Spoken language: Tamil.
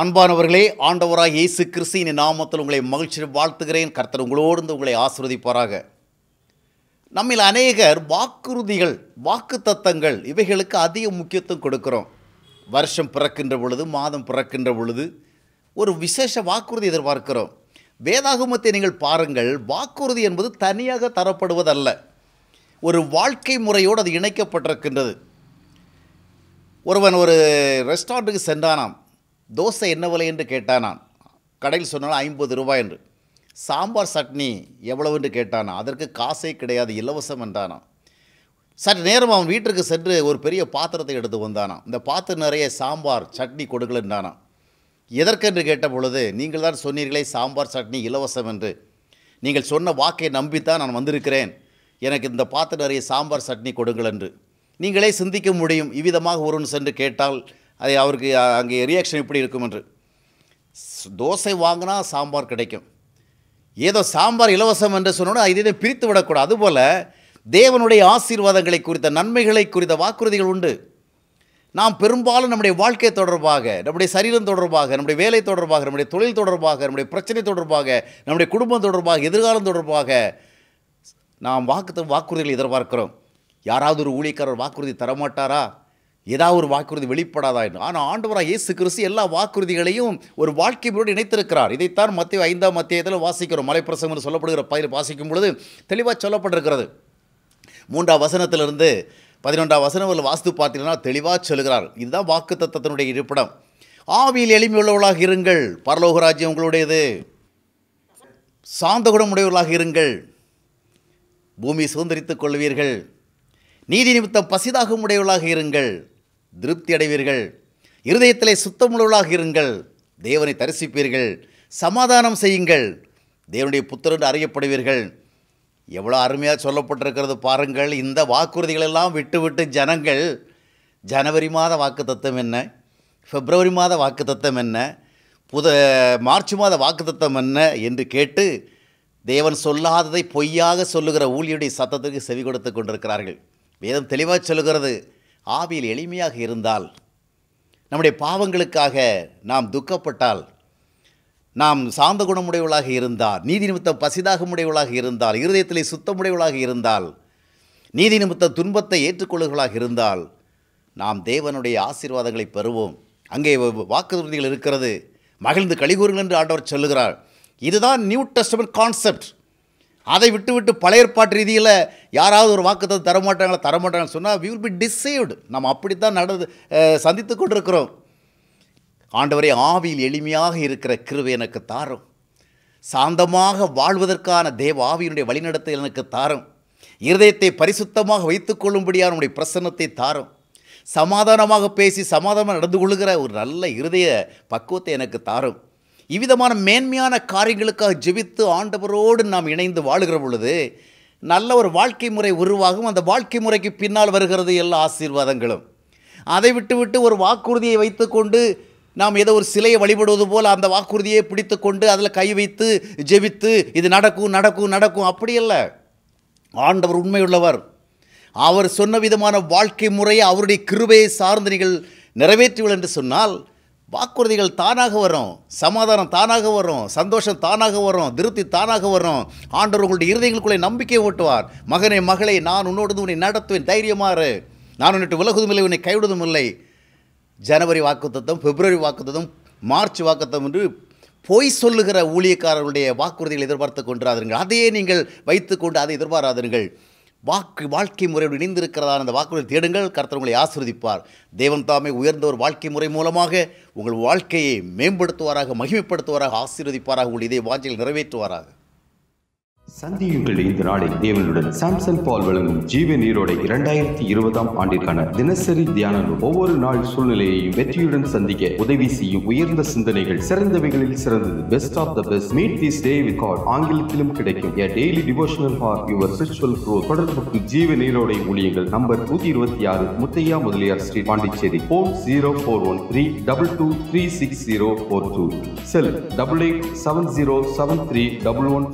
அன்பானவர்களே ஆண்டவராக இயேசு கிறிஸ்தின் நாமத்தில் உங்களை மகிழ்ச்சி வாழ்த்துகிறேன் கர்த்தர் உங்களோடு உங்களை ஆசிர்வதிப்பாராக நம்மில் அநேகர் வாக்குறுதிகள் வாக்கு தத்தங்கள் இவைகளுக்கு அதிக முக்கியத்துவம் கொடுக்குறோம் வருஷம் பிறக்கின்ற பொழுது மாதம் பிறக்கின்ற பொழுது ஒரு விசேஷ வாக்குறுதி எதிர்பார்க்கிறோம் வேதாகமத்தை நீங்கள் பாருங்கள் வாக்குறுதி என்பது தனியாக தரப்படுவதல்ல ஒரு வாழ்க்கை முறையோடு அது இணைக்கப்பட்டிருக்கின்றது ஒருவன் ஒரு ரெஸ்டாரண்ட்டுக்கு சென்றானாம் தோசை என்ன விலை என்று கேட்டான் நான் கடையில் சொன்னால் ஐம்பது ரூபாய் என்று சாம்பார் சட்னி எவ்வளவு என்று கேட்டானா அதற்கு காசே கிடையாது இலவசம் என்றானா சற்று நேரம் அவன் வீட்டிற்கு சென்று ஒரு பெரிய பாத்திரத்தை எடுத்து வந்தானா இந்த பாத்திரம் நிறைய சாம்பார் சட்னி எதற்கு எதற்கென்று கேட்ட பொழுது நீங்கள் தான் சொன்னீர்களே சாம்பார் சட்னி இலவசம் என்று நீங்கள் சொன்ன வாக்கை நம்பித்தான் நான் வந்திருக்கிறேன் எனக்கு இந்த பாத்திரம் நிறைய சாம்பார் சட்னி கொடுங்கள் என்று நீங்களே சிந்திக்க முடியும் இவ்விதமாக ஒருவன் சென்று கேட்டால் அது அவருக்கு அங்கே ரியாக்ஷன் எப்படி இருக்கும் என்று தோசை வாங்கினா சாம்பார் கிடைக்கும் ஏதோ சாம்பார் இலவசம் என்று சொன்னோன்னா இதை பிரித்து விடக்கூடாது அதுபோல் தேவனுடைய ஆசீர்வாதங்களை குறித்த நன்மைகளை குறித்த வாக்குறுதிகள் உண்டு நாம் பெரும்பாலும் நம்முடைய வாழ்க்கை தொடர்பாக நம்முடைய சரீரம் தொடர்பாக நம்முடைய வேலை தொடர்பாக நம்முடைய தொழில் தொடர்பாக நம்முடைய பிரச்சனை தொடர்பாக நம்முடைய குடும்பம் தொடர்பாக எதிர்காலம் தொடர்பாக நாம் வாக்கு வாக்குறுதிகளை எதிர்பார்க்கிறோம் யாராவது ஒரு ஊழியக்காரர் வாக்குறுதி தரமாட்டாரா ஏதாவது ஒரு வாக்குறுதி வெளிப்படாதா என்று ஆனால் ஆண்டவராக இயேசு கிறிஸ்து எல்லா வாக்குறுதிகளையும் ஒரு வாழ்க்கை இணைத்திருக்கிறார் இதைத்தான் மத்திய ஐந்தாம் மத்தியத்தில் வாசிக்கிறோம் மலைப்பிரசங்கம் என்று சொல்லப்படுகிற பயிர் வாசிக்கும் பொழுது தெளிவாக சொல்லப்பட்டிருக்கிறது மூன்றாம் வசனத்திலிருந்து பதினொன்றாம் வசனம் வாஸ்து பார்த்தீங்கன்னா தெளிவாக சொல்கிறார் இதுதான் வாக்கு தத்தத்தினுடைய இருப்பிடம் ஆவியில் எளிமையுள்ளவர்களாக இருங்கள் பரலோக ராஜ்யம் உங்களுடையது சாந்த உடையவர்களாக இருங்கள் பூமி சுதந்திரித்துக் கொள்வீர்கள் நீதி நிமித்தம் பசிதாகும் உடையவர்களாக இருங்கள் திருப்தி அடைவீர்கள் இருதயத்திலே சுத்தமுள்ளவர்களாக இருங்கள் தேவனை தரிசிப்பீர்கள் சமாதானம் செய்யுங்கள் தேவனுடைய என்று அறியப்படுவீர்கள் எவ்வளோ அருமையாக சொல்லப்பட்டிருக்கிறது பாருங்கள் இந்த வாக்குறுதிகளெல்லாம் விட்டுவிட்டு ஜனங்கள் ஜனவரி மாத வாக்கு தத்துவம் என்ன பிப்ரவரி மாத வாக்கு தத்துவம் என்ன புத மார்ச் மாத வாக்கு தத்துவம் என்ன என்று கேட்டு தேவன் சொல்லாததை பொய்யாக சொல்லுகிற ஊழியுடைய சத்தத்திற்கு செவி கொடுத்து கொண்டிருக்கிறார்கள் வேதம் தெளிவாக சொல்லுகிறது ஆவியில் எளிமையாக இருந்தால் நம்முடைய பாவங்களுக்காக நாம் துக்கப்பட்டால் நாம் சாந்த குணமுடையவளாக இருந்தால் நீதி நிமித்த பசிதாக உடையவளாக இருந்தால் இருதயத்திலே சுத்தமுடையவளாக இருந்தால் நீதி நிமித்த துன்பத்தை ஏற்றுக்கொள்ளுகளாக இருந்தால் நாம் தேவனுடைய ஆசீர்வாதங்களை பெறுவோம் அங்கே வாக்குறுதிகள் இருக்கிறது மகிழ்ந்து கழிகூறுங்கள் என்று ஆண்டவர் சொல்லுகிறார் இதுதான் நியூ டெஸ்டமெண்ட் கான்செப்ட் அதை விட்டு விட்டு பழைய ஏற்பாட்டு ரீதியில் யாராவது ஒரு மாட்டாங்களா தரமாட்டாங்களா மாட்டாங்கன்னு சொன்னால் வி வில் பி டிசைவ்டு நம்ம அப்படித்தான் நடந்து சந்தித்து கொண்டிருக்கிறோம் ஆண்டவரே ஆவியில் எளிமையாக இருக்கிற கிருவை எனக்கு தாரும் சாந்தமாக வாழ்வதற்கான தேவ ஆவியினுடைய வழிநடத்தை எனக்கு தாரும் இருதயத்தை பரிசுத்தமாக வைத்துக்கொள்ளும்படியான உடைய பிரசன்னத்தை தாரும் சமாதானமாக பேசி சமாதானமாக நடந்து கொள்கிற ஒரு நல்ல இருதய பக்குவத்தை எனக்கு தாரும் இவ்விதமான மேன்மையான காரியங்களுக்காக ஜெபித்து ஆண்டவரோடு நாம் இணைந்து வாழுகிற பொழுது நல்ல ஒரு வாழ்க்கை முறை உருவாகும் அந்த வாழ்க்கை முறைக்கு பின்னால் வருகிறது எல்லா ஆசீர்வாதங்களும் அதை விட்டுவிட்டு ஒரு வாக்குறுதியை வைத்துக்கொண்டு நாம் ஏதோ ஒரு சிலையை வழிபடுவது போல் அந்த வாக்குறுதியை பிடித்து கொண்டு அதில் கை வைத்து ஜெபித்து இது நடக்கும் நடக்கும் நடக்கும் அப்படியல்ல ஆண்டவர் உண்மையுள்ளவர் அவர் சொன்ன விதமான வாழ்க்கை முறையை அவருடைய கிருபையை சார்ந்து நீங்கள் நிறைவேற்றுவீர்கள் என்று சொன்னால் வாக்குறுதிகள் தானாக வரும் சமாதானம் தானாக வரும் சந்தோஷம் தானாக வரும் திருப்தி தானாக வரும் ஆண்டவர் உங்களுடைய இருதயங்களுக்குள்ளே நம்பிக்கை ஓட்டுவார் மகனே மகளை நான் உன்னோடு உன்னை நடத்துவேன் தைரியமாறு நான் உன்னிட்டு விலகுதும் இல்லை உன்னை கைவிடுதும் இல்லை ஜனவரி வாக்குத்தம் பிப்ரவரி வாக்குத்தம் மார்ச் வாக்குத்தம் என்று பொய் சொல்லுகிற ஊழியக்காரர்களுடைய வாக்குறுதிகளை எதிர்பார்த்து கொண்டாதீர்கள் அதையே நீங்கள் வைத்துக்கொண்டு அதை எதிர்பாராதீர்கள் வாக்கு வாழ்க்கை முறையோடு இணைந்திருக்கிறதா அந்த வாக்குகளை தேடுங்கள் கருத்தர் உங்களை ஆசிர்வதிப்பார் தேவன் தாமே உயர்ந்த ஒரு வாழ்க்கை முறை மூலமாக உங்கள் வாழ்க்கையை மேம்படுத்துவாராக மகிமைப்படுத்துவாராக ஆசீர்வதிப்பாராக உங்கள் இதே வாஞ்சையில் நிறைவேற்றுவாராக சந்தியுங்கள் இந்த நாளில் தேவனுடன் சாம்சன் பால் வழங்கும் ஜீவ நீரோடை இரண்டாயிரத்தி இருபதாம் ஆண்டிற்கான தினசரி தியானங்கள் ஒவ்வொரு நாள் சூழ்நிலையையும் வெற்றியுடன் சந்திக்க உதவி செய்யும் உயர்ந்த சிந்தனைகள் சிறந்தவைகளில் சிறந்தது best of the best meet this day with God ஆங்கிலத்திலும் கிடைக்கும் a daily devotional for your spiritual growth தொடர்புக்கு ஜீவ நீரோடை ஊழியங்கள் நம்பர் நூத்தி இருபத்தி ஆறு Muthiah Mudaliar Sri Pondicherry four zero four one three double two three six zero four two cell double eight seven zero seven three double one